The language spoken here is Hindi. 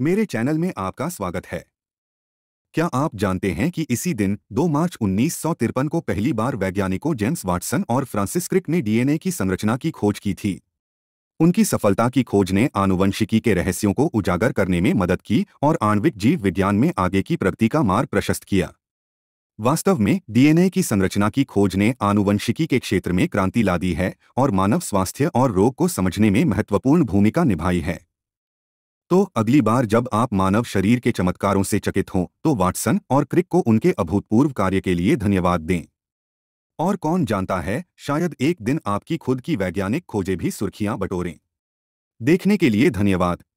मेरे चैनल में आपका स्वागत है क्या आप जानते हैं कि इसी दिन 2 मार्च उन्नीस को पहली बार वैज्ञानिकों जेम्स वाटसन और फ्रांसिस क्रिक ने डीएनए की संरचना की खोज की थी उनकी सफलता की खोज ने आनुवंशिकी के रहस्यों को उजागर करने में मदद की और आणविक जीव विज्ञान में आगे की प्रगति का मार्ग प्रशस्त किया वास्तव में डीएनए की संरचना की खोज ने आनुवंशिकी के क्षेत्र में क्रांति ला दी है और मानव स्वास्थ्य और रोग को समझने में महत्वपूर्ण भूमिका निभाई है तो अगली बार जब आप मानव शरीर के चमत्कारों से चकित हों तो वाटसन और क्रिक को उनके अभूतपूर्व कार्य के लिए धन्यवाद दें और कौन जानता है शायद एक दिन आपकी खुद की वैज्ञानिक खोजें भी सुर्खियां बटोरें देखने के लिए धन्यवाद